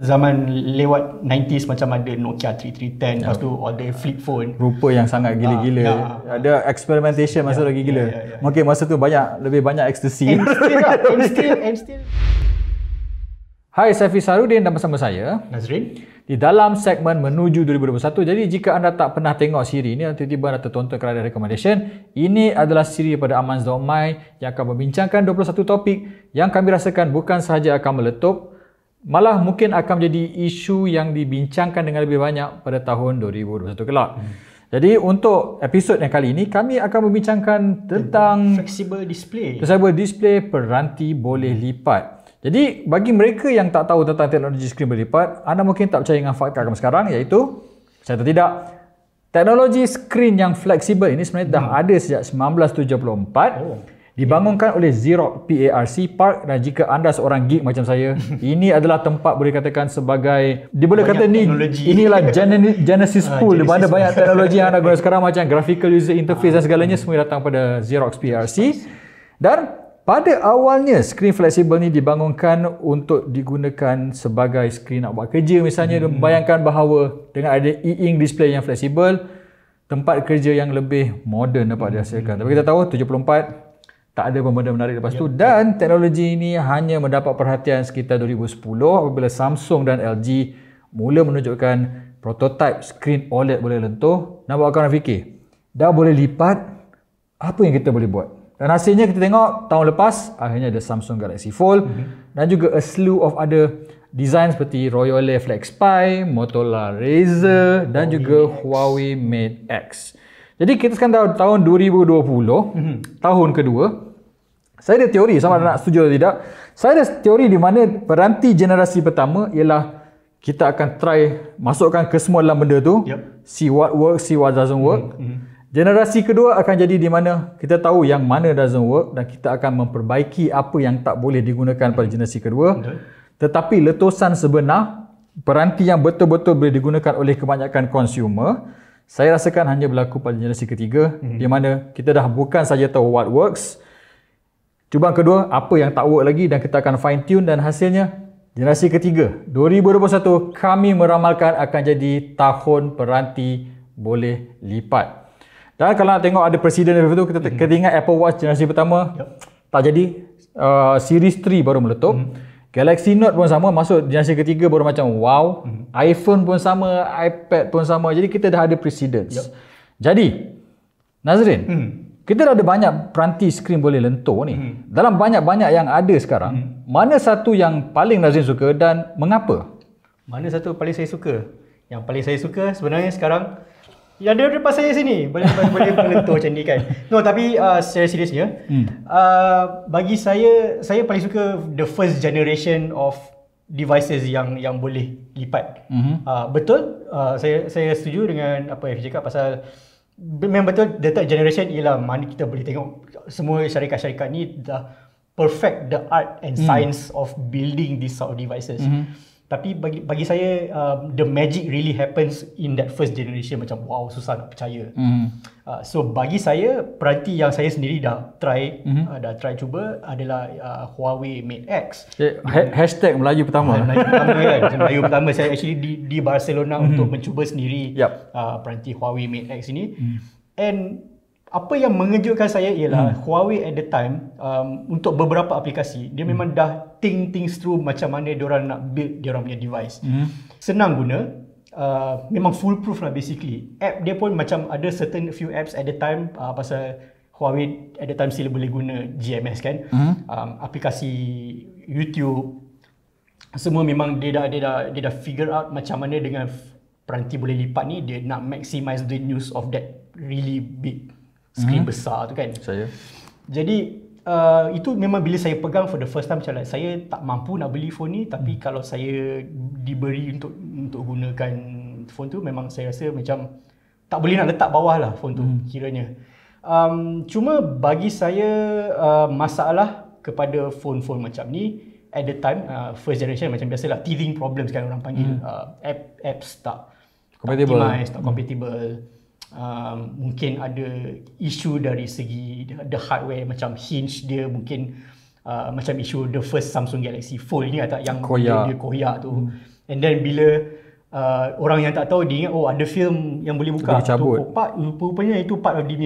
zaman lewat 90s macam ada Nokia 3310 yeah. lepas tu all the flip phone rupa yang sangat ah, gila-gila uh, ada yeah. experimentation masa yeah. lagi gila yeah, yeah, yeah. Ya. mungkin masa tu banyak lebih banyak ecstasy and still, and lah, still, and still. Hai, saya Fisarudin dan bersama saya Nazrin di dalam segmen menuju 2021. Jadi jika anda tak pernah tengok siri ini, tiba-tiba anda tertonton kerana recommendation, ini adalah siri pada Aman's Domain yang akan membincangkan 21 topik yang kami rasakan bukan sahaja akan meletup malah mungkin akan menjadi isu yang dibincangkan dengan lebih banyak pada tahun 2021 kelak. Hmm. Jadi untuk episod yang kali ini kami akan membincangkan tentang flexible display. Flexible display peranti boleh hmm. lipat. Jadi bagi mereka yang tak tahu tentang teknologi skrin berlipat, anda mungkin tak percaya dengan fakta kami sekarang iaitu saya atau tidak teknologi skrin yang fleksibel ini sebenarnya hmm. dah ada sejak 1974. Oh. Dibangunkan oleh Xerox PARC Park dan jika anda seorang geek macam saya, ini adalah tempat boleh katakan sebagai dia boleh banyak kata ni inilah Genesis ah, Pool di mana banyak teknologi yang anda guna sekarang macam graphical user interface dan segalanya ah. semua datang pada Xerox PARC. Dan pada awalnya skrin fleksibel ni dibangunkan untuk digunakan sebagai skrin nak buat kerja misalnya hmm. bayangkan bahawa dengan ada e-ink display yang fleksibel tempat kerja yang lebih moden dapat hmm. dihasilkan. Hmm. Tapi kita tahu 74 tak ada benda menarik lepas ya. tu dan teknologi ini hanya mendapat perhatian sekitar 2010 apabila Samsung dan LG mula menunjukkan prototip skrin OLED boleh lentuh nampak akan fikir dah boleh lipat apa yang kita boleh buat dan hasilnya kita tengok tahun lepas akhirnya ada Samsung Galaxy Fold mm-hmm. dan juga a slew of other design seperti Royal Air Flex Pi, Motorola Razr mm-hmm. dan Huawei juga X. Huawei Mate X. Jadi kita sekarang tahun 2020, mm-hmm. tahun kedua, saya ada teori sama ada hmm. nak setuju atau tidak. Saya ada teori di mana peranti generasi pertama ialah kita akan try masukkan ke semua dalam benda tu. Yep. See what works, see what doesn't work. Hmm. Hmm. Generasi kedua akan jadi di mana kita tahu yang mana doesn't work dan kita akan memperbaiki apa yang tak boleh digunakan pada hmm. generasi kedua. Tetapi letusan sebenar, peranti yang betul-betul boleh digunakan oleh kebanyakan konsumer, saya rasakan hanya berlaku pada generasi ketiga hmm. di mana kita dah bukan saja tahu what works, hmm. Cubaan kedua, apa yang tak work lagi dan kita akan fine tune dan hasilnya generasi ketiga 2021 kami meramalkan akan jadi tahun peranti boleh lipat. Dan kalau nak tengok ada presiden dari itu kita mm-hmm. ingat Apple Watch generasi pertama yep. tak jadi uh, series 3 baru meletup. Mm-hmm. Galaxy Note pun sama masuk generasi ketiga baru macam wow. Mm-hmm. iPhone pun sama, iPad pun sama. Jadi kita dah ada presiden Yep. Jadi Nazrin, mm-hmm. Kita dah ada banyak peranti skrin boleh lentur ni. Hmm. Dalam banyak-banyak yang ada sekarang, hmm. mana satu yang paling Nazrin suka dan mengapa? Mana satu paling saya suka? Yang paling saya suka sebenarnya sekarang yang dia depan saya sini boleh boleh melentur macam ni kan. No tapi uh, secara seriusnya hmm. uh, bagi saya saya paling suka the first generation of devices yang yang boleh lipat. Mm-hmm. Uh, betul uh, saya saya setuju dengan apa yang cakap pasal memang betul the third generation ialah mana kita boleh tengok semua syarikat-syarikat ni dah perfect the art and hmm. science mm. of building these sort of devices. Mm-hmm tapi bagi bagi saya um, the magic really happens in that first generation macam wow susah nak percaya mm. uh, so bagi saya peranti yang saya sendiri dah try mm-hmm. uh, dah try cuba adalah uh, Huawei Mate X eh, ha-, hashtag Melayu pertama ha, Melayu pertama kan Melayu pertama saya actually di di Barcelona mm-hmm. untuk mencuba sendiri yep. uh, peranti Huawei Mate X ini mm. and apa yang mengejutkan saya ialah hmm. Huawei at the time um, untuk beberapa aplikasi dia hmm. memang dah think things through macam mana dia orang nak build dia orang punya device. Hmm. Senang guna, uh, memang foolproof lah basically. App dia pun macam ada certain few apps at the time uh, pasal Huawei at the time sila boleh guna GMS kan. Hmm. Um, aplikasi YouTube semua memang dia dah, dia dah dia dah figure out macam mana dengan peranti boleh lipat ni dia nak maximize the news of that really big skrin hmm. besar tu kan. Saya. Jadi Uh, itu memang bila saya pegang for the first time macam like, saya tak mampu nak beli phone ni tapi hmm. kalau saya diberi untuk untuk gunakan phone tu memang saya rasa macam tak boleh nak letak bawah lah phone tu hmm. kiranya um, cuma bagi saya uh, masalah kepada phone-phone macam ni at the time uh, first generation macam biasalah teething problems kan orang panggil hmm. uh, app apps tak compatible tak, optimize, tak compatible hmm um, mungkin ada isu dari segi the hardware macam hinge dia mungkin uh, macam isu the first Samsung Galaxy Fold ni atau yang koyak. dia, dia koyak tu hmm. and then bila uh, orang yang tak tahu dia ingat oh ada film yang boleh buka boleh tu rupa rupanya itu part of dia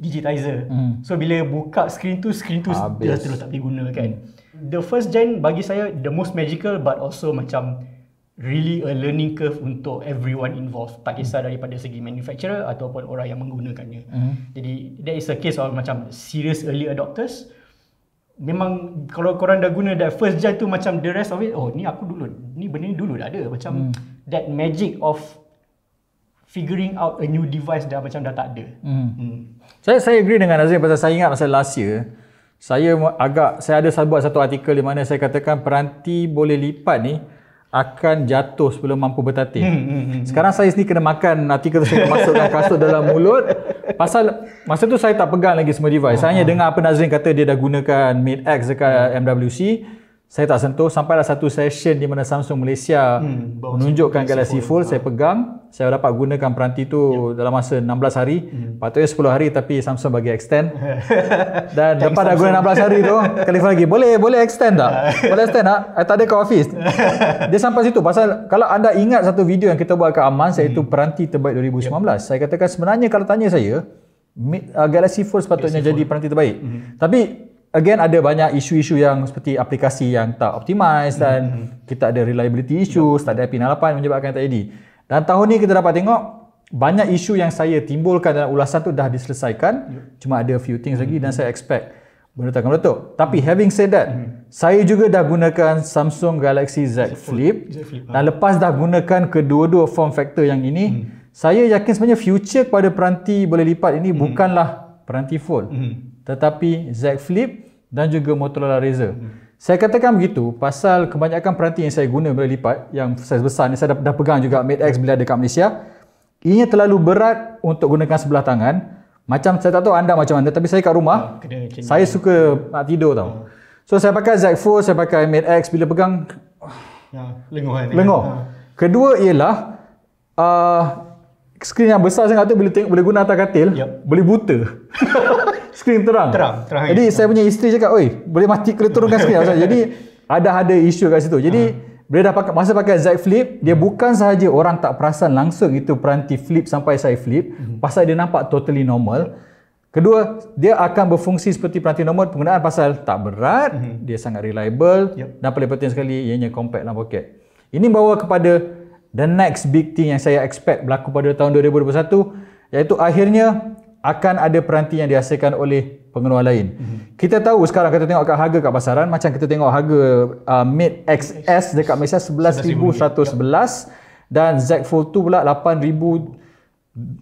digitizer hmm. so bila buka screen tu screen tu Habis. dia terus tak boleh kan hmm. the first gen bagi saya the most magical but also macam really a learning curve untuk everyone involved tak kisah mm. daripada segi manufacturer ataupun orang yang menggunakannya mm. jadi there is a case of macam serious early adopters memang kalau korang dah guna that first gen tu macam the rest of it oh ni aku dulu ni benda ni dulu dah ada macam mm. that magic of figuring out a new device dah macam dah tak ada mm. Mm. saya saya agree dengan Azim pasal saya ingat masa last year saya agak saya ada buat satu artikel di mana saya katakan peranti boleh lipat ni akan jatuh sebelum mampu bertatih. Hmm, hmm, hmm. hmm. Sekarang saya sendiri kena makan artikel tu saya masukkan kasut dalam mulut. Pasal masa tu saya tak pegang lagi semua device. Uh-huh. Saya hanya ah. dengar apa Nazrin kata dia dah gunakan Mate X dekat uh-huh. MWC saya tak sentuh sampai sampailah satu session di mana Samsung Malaysia hmm, menunjukkan Galaxy, Galaxy Fold, Fold saya ha. pegang saya dapat gunakan peranti tu yep. Ya. dalam masa 16 hari hmm. patutnya 10 hari tapi Samsung bagi extend dan Thank lepas dah guna 16 hari tu telefon lagi boleh boleh extend tak boleh extend tak I eh, tak ada ke office dia sampai situ pasal kalau anda ingat satu video yang kita buat ke Aman itu hmm. peranti terbaik 2019 ya. yep. saya katakan sebenarnya kalau tanya saya uh, Galaxy Fold sepatutnya Galaxy Fold. jadi peranti terbaik hmm. tapi again ada banyak isu-isu yang seperti aplikasi yang tak optimize dan hmm, hmm. kita ada reliability issues, tak ada IP 68 menyebabkan tak jadi. Dan tahun ni kita dapat tengok banyak isu yang saya timbulkan dalam ulasan tu dah diselesaikan. Yep. Ya. Cuma ada few things mm-hmm. lagi dan hmm. saya expect benda tak akan meletup. Tapi hmm having said that, hmm saya juga dah gunakan Samsung Galaxy Z Flip, Z Flip dan ha. lepas dah gunakan kedua-dua form factor yang ini, hmm saya yakin sebenarnya future kepada peranti boleh lipat ini hmm bukanlah peranti fold. hmm tetapi Z Flip dan juga Motorola Razr. Hmm. Saya katakan begitu pasal kebanyakan peranti yang saya guna bila lipat yang saiz besar ni saya dah, dah pegang juga Mate X bila ada kat Malaysia. Ianya terlalu berat untuk gunakan sebelah tangan. Macam saya tak tahu anda macam mana tapi saya kat rumah ah, Kena saya suka nak tidur tau. Hmm. So saya pakai Z Fold, saya pakai Mate X bila pegang ya, lenguh kan. Lenguh. Kedua ialah uh, skrin yang besar sangat tu bila boleh guna atas katil yep. boleh buta skrin terang terang terang jadi terang. saya punya isteri cakap oi boleh mati kena turunkan skrin jadi ada ada isu kat situ jadi uh-huh. bila dah pakai masa pakai Z Flip dia bukan sahaja orang tak perasan langsung itu peranti flip sampai saya flip uh-huh. pasal dia nampak totally normal kedua dia akan berfungsi seperti peranti normal penggunaan pasal tak berat uh-huh. dia sangat reliable yep. dan paling penting sekali ianya compact dalam poket ini bawa kepada the next big thing yang saya expect berlaku pada tahun 2021 iaitu akhirnya akan ada peranti yang dihasilkan oleh pengeluar lain. Mm-hmm. Kita tahu sekarang kita tengok kat harga kat pasaran macam kita tengok harga uh, Mate XS dekat Malaysia 11111 dan Z Fold 2 pula 8000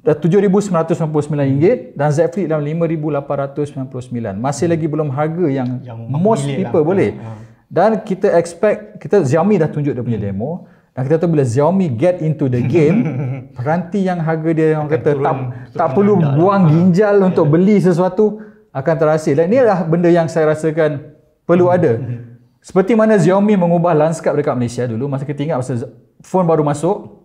uh, ringgit dan Z Flip dalam 5899. Masih lagi belum harga yang, yang most people lah. boleh. Ah. Dan kita expect kita Xiaomi dah tunjuk dia punya hmm demo dan kita tahu bila Xiaomi get into the game, peranti yang harga dia orang kata tak, tak perlu buang ha. ginjal lah. untuk ya. beli sesuatu akan terhasil. Dan inilah benda yang saya rasakan perlu ada. Seperti mana Xiaomi mengubah landscape dekat Malaysia dulu masa kita ingat masa phone baru masuk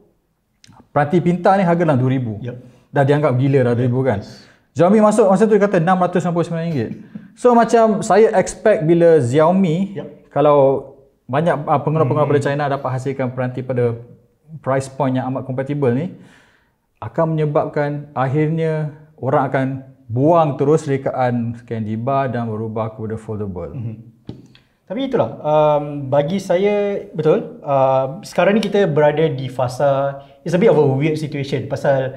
peranti pintar ni harga dalam 2000. Yep. Dah dianggap gila dah 2000 yep. kan. Xiaomi masuk masa tu dia kata RM699. So macam saya expect bila Xiaomi yep. kalau banyak uh, ah, pengguna-pengguna hmm. dari China dapat hasilkan peranti pada price point yang amat compatible ni akan menyebabkan akhirnya orang akan buang terus rekaan candy bar dan berubah kepada foldable. Hmm. Tapi itulah um, bagi saya betul uh, sekarang ni kita berada di fasa it's a bit of a weird situation pasal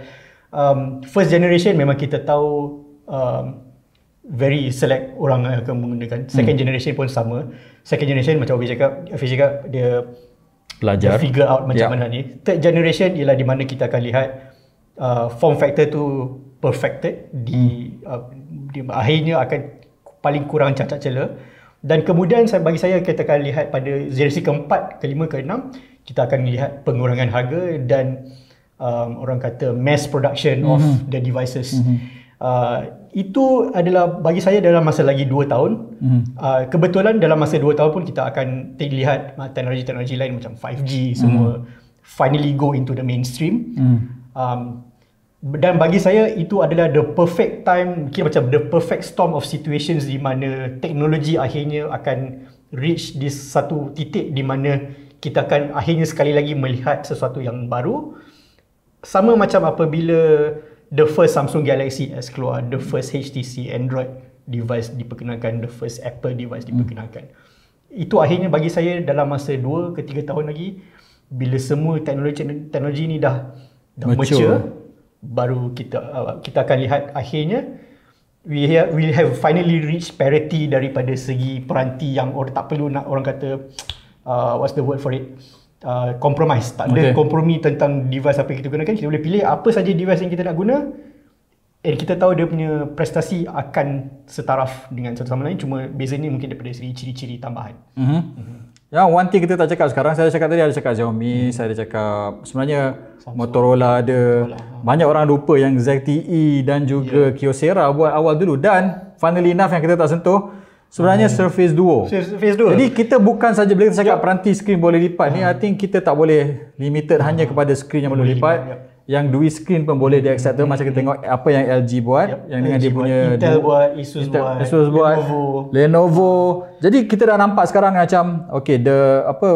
um, first generation memang kita tahu um, very select orang yang akan menggunakan second hmm. generation pun sama second generation macam Obi cakap Afi cakap dia belajar figure out macam yeah. mana ni third generation ialah di mana kita akan lihat uh, form factor tu perfected di, hmm. uh, di akhirnya akan paling kurang cacat celah dan kemudian bagi saya kita akan lihat pada generasi keempat kelima keenam kita akan lihat pengurangan harga dan um, orang kata mass production mm-hmm. of hmm. the devices mm-hmm itu adalah bagi saya dalam masa lagi 2 tahun. Mm. Uh, kebetulan dalam masa 2 tahun pun kita akan terlihat uh, teknologi-teknologi lain macam 5G semua mm. finally go into the mainstream. Mm. Um, dan bagi saya itu adalah the perfect time, kira macam the perfect storm of situations di mana teknologi akhirnya akan reach di satu titik di mana kita akan akhirnya sekali lagi melihat sesuatu yang baru. Sama macam apabila the first Samsung Galaxy S keluar, the first HTC Android device diperkenalkan, the first Apple device hmm. diperkenalkan. Mm. Itu akhirnya bagi saya dalam masa 2 ke 3 tahun lagi bila semua teknologi teknologi ni dah dah mature, mature baru kita uh, kita akan lihat akhirnya we have, we have finally reached parity daripada segi peranti yang orang tak perlu nak orang kata uh, what's the word for it uh, compromise. Tak ada okay. kompromi tentang device apa yang kita gunakan. Kita boleh pilih apa saja device yang kita nak guna. Dan kita tahu dia punya prestasi akan setaraf dengan satu sama lain. Cuma bezanya mungkin daripada segi ciri-ciri tambahan. Mm-hmm. Mm-hmm. Ya, yeah, one thing kita tak cakap sekarang. Saya cakap tadi ada cakap Xiaomi, hmm. saya ada cakap sebenarnya Samsung. Motorola ada. Motorola. Ha. Banyak orang lupa yang ZTE dan juga yeah. Kyocera buat awal dulu dan finally enough yang kita tak sentuh, Sebenarnya hmm. Surface Duo. Surface Duo. Jadi kita bukan saja bila kita cakap yep. peranti skrin boleh lipat hmm. ni, I think kita tak boleh limited hmm. hanya kepada skrin yang boleh lipat. Yep. Yang dua skrin pun boleh hmm. diaccept tu hmm. kita tengok apa yang LG buat, yep. yang LG dengan dia punya Intel Duo. buat, Asus Intel, buat, Asus buat, Lenovo. Jadi kita dah nampak sekarang macam okay, the apa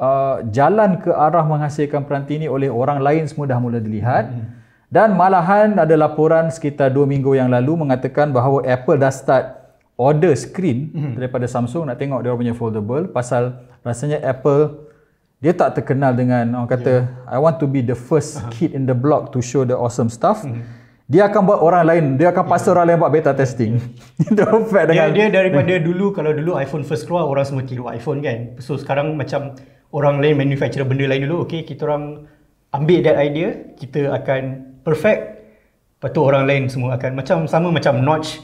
uh, jalan ke arah menghasilkan peranti ini oleh orang lain semua dah mula dilihat. Hmm. Dan malahan ada laporan sekitar 2 minggu yang lalu mengatakan bahawa Apple dah start order screen mm-hmm. daripada Samsung nak tengok dia punya foldable pasal rasanya Apple dia tak terkenal dengan orang kata yeah. I want to be the first uh-huh. kid in the block to show the awesome stuff. Mm-hmm. Dia akan buat orang lain, dia akan paksa yeah. orang lain buat beta testing. Yeah. fair dengan dia, dia daripada yeah. dulu kalau dulu iPhone first keluar orang semua tiru oh, iPhone kan. So sekarang macam orang lain manufacturer benda lain dulu, Okey kita orang ambil that idea, kita akan perfect. Lepas tu orang lain semua akan macam sama macam notch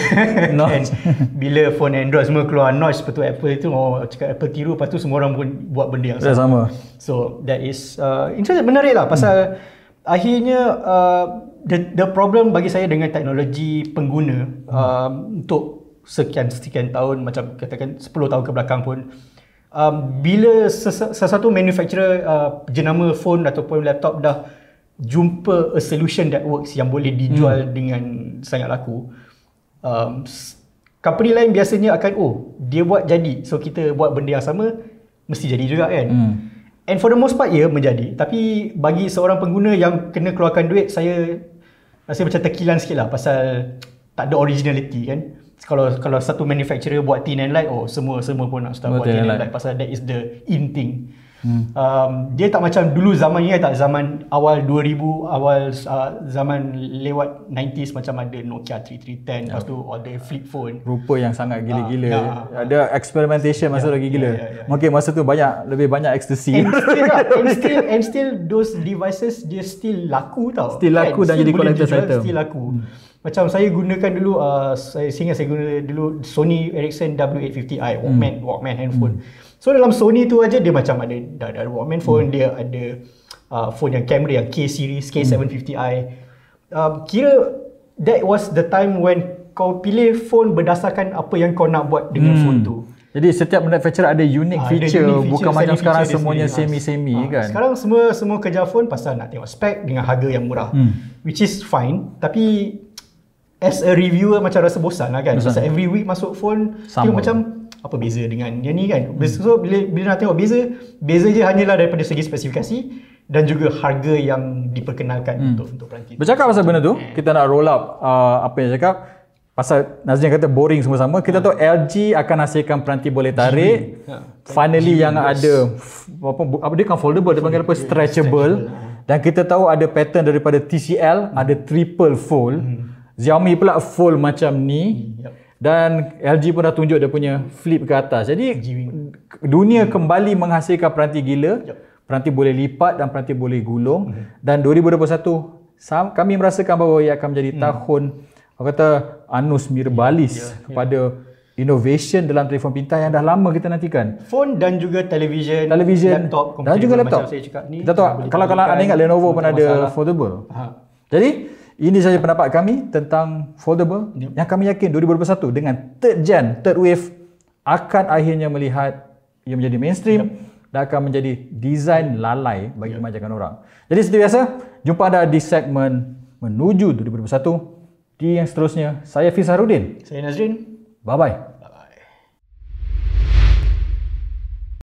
notch bila phone android semua keluar notch seperti apple itu oh cakap apple tiru lepas tu semua orang pun buat benda yang ya, sama, sama. so that is uh, interesting menarik lah pasal hmm. akhirnya uh, the, the problem bagi saya dengan teknologi pengguna hmm. Um, untuk sekian sekian tahun macam katakan 10 tahun kebelakang pun um, bila sesuatu manufacturer uh, jenama phone ataupun laptop dah jumpa a solution that works yang boleh dijual hmm. dengan sangat laku um, company lain biasanya akan oh dia buat jadi so kita buat benda yang sama mesti jadi juga kan hmm. and for the most part ya yeah, menjadi tapi bagi seorang pengguna yang kena keluarkan duit saya rasa macam terkilan sikit lah pasal tak ada originality kan kalau kalau satu manufacturer buat tin and light oh semua semua pun nak start buat tin and light. and light pasal that is the in thing Hmm. Um, dia tak macam dulu zaman ingat tak zaman awal 2000 awal uh, zaman lewat 90s macam ada Nokia 3310 yeah. lepas ya. tu all the flip phone rupa yang sangat ah, gila-gila uh, ya, yeah. ada experimentation masa yeah. lagi gila yeah, yeah, yeah, okey masa tu banyak lebih banyak ecstasy and still, lah, and, still, and still those devices dia still laku tau still laku kan? dan still jadi collector's item still laku hmm. Macam saya gunakan dulu, uh, saya, sehingga saya guna dulu Sony Ericsson W850i, Walkman, hmm. Walkman handphone. Hmm. So dalam Sony tu aja dia macam ada dah ada Walkman phone, hmm. dia ada uh, phone yang kamera yang K series, K750i. Hmm. Uh, kira that was the time when kau pilih phone berdasarkan apa yang kau nak buat dengan hmm. phone tu. Jadi setiap manufacturer ada unique, ha, feature, unique feature bukan macam sekarang semuanya ah, semi-semi ha, kan. Sekarang semua semua kerja phone pasal nak tengok spek dengan harga yang murah. Hmm. Which is fine tapi as a reviewer macam rasa bosan lah kan. Bosan. Pasal every week masuk phone Sama. macam apa beza dengan yang ni kan. Hmm. So bila bila nak tengok beza, beza je hanyalah daripada segi spesifikasi dan juga harga yang diperkenalkan hmm. untuk untuk perangkat. Bercakap pasal benda tu, yeah. kita nak roll up uh, apa yang cakap Pasal Nazrin kata boring semua sama, kita ha. tahu LG akan hasilkan peranti boleh tarik. Ha. Finally g yang best. ada apa apa dia kan foldable, foldable dia panggil apa stretchable. stretchable. Dan kita tahu ada pattern daripada TCL, hmm. ada triple fold. Hmm. Xiaomi pula fold macam ni. Hmm. Yep dan LG pun dah tunjuk dia punya flip ke atas. Jadi dunia kembali menghasilkan peranti gila. Peranti boleh lipat dan peranti boleh gulung mm-hmm. dan 2021 kami merasakan bahawa ia akan menjadi hmm. tahun orang kata anus mirbalis yeah, yeah, kepada innovation dalam telefon pintar yang dah lama kita nantikan. Phone dan juga televisyen television laptop dan juga laptop. Macam saya cakap ni. Kita tahu kalau kalau anda ingat Lenovo pun ada foldable. Ha. Jadi ini saja pendapat kami tentang foldable yep. yang kami yakin 2021 dengan third gen, third wave akan akhirnya melihat ia menjadi mainstream yep. dan akan menjadi design lalai bagi kemajakan yep. orang. Jadi seperti biasa, jumpa anda di segmen menuju 2021 di yang seterusnya. Saya Fizharudin. Saya Nazrin. Bye-bye.